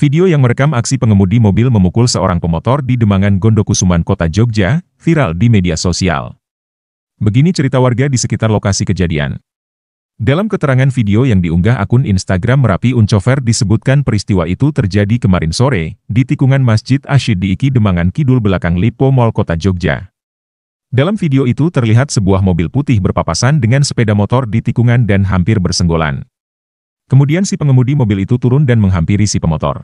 Video yang merekam aksi pengemudi mobil memukul seorang pemotor di Demangan Gondokusuman, Kota Jogja, viral di media sosial. Begini cerita warga di sekitar lokasi kejadian. Dalam keterangan video yang diunggah akun Instagram Merapi Uncover disebutkan peristiwa itu terjadi kemarin sore, di tikungan Masjid Ashid di Iki Demangan Kidul belakang Lipo Mall Kota Jogja. Dalam video itu terlihat sebuah mobil putih berpapasan dengan sepeda motor di tikungan dan hampir bersenggolan. Kemudian si pengemudi mobil itu turun dan menghampiri si pemotor.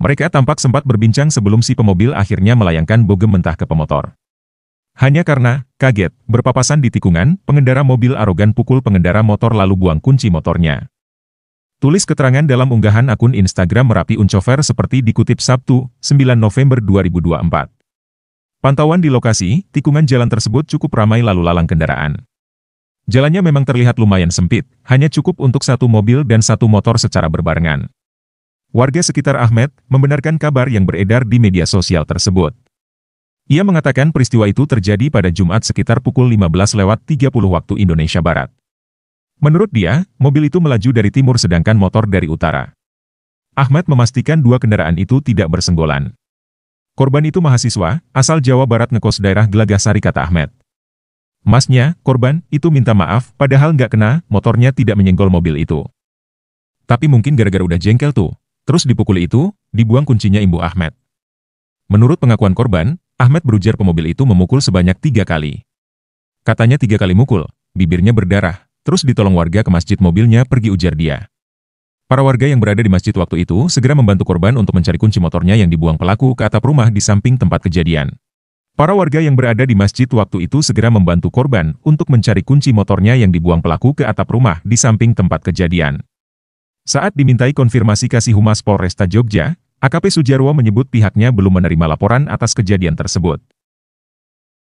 Mereka tampak sempat berbincang sebelum si pemobil akhirnya melayangkan bogem mentah ke pemotor. Hanya karena, kaget, berpapasan di tikungan, pengendara mobil arogan pukul pengendara motor lalu buang kunci motornya. Tulis keterangan dalam unggahan akun Instagram Merapi Uncover seperti dikutip Sabtu, 9 November 2024. Pantauan di lokasi, tikungan jalan tersebut cukup ramai lalu lalang kendaraan. Jalannya memang terlihat lumayan sempit, hanya cukup untuk satu mobil dan satu motor secara berbarengan. Warga sekitar Ahmed membenarkan kabar yang beredar di media sosial tersebut. Ia mengatakan peristiwa itu terjadi pada Jumat sekitar pukul 15.30 waktu Indonesia Barat. Menurut dia, mobil itu melaju dari timur sedangkan motor dari utara. Ahmad memastikan dua kendaraan itu tidak bersenggolan. Korban itu mahasiswa, asal Jawa Barat ngekos daerah Gelagasari kata Ahmed. Masnya, korban, itu minta maaf, padahal nggak kena, motornya tidak menyenggol mobil itu. Tapi mungkin gara-gara udah jengkel tuh. Terus dipukul itu, dibuang kuncinya Ibu Ahmed. Menurut pengakuan korban, Ahmed berujar pemobil itu memukul sebanyak tiga kali. Katanya tiga kali mukul, bibirnya berdarah, terus ditolong warga ke masjid mobilnya pergi ujar dia. Para warga yang berada di masjid waktu itu segera membantu korban untuk mencari kunci motornya yang dibuang pelaku ke atap rumah di samping tempat kejadian. Para warga yang berada di masjid waktu itu segera membantu korban untuk mencari kunci motornya yang dibuang pelaku ke atap rumah di samping tempat kejadian. Saat dimintai konfirmasi kasih humas Polresta Jogja, AKP Sujarwo menyebut pihaknya belum menerima laporan atas kejadian tersebut.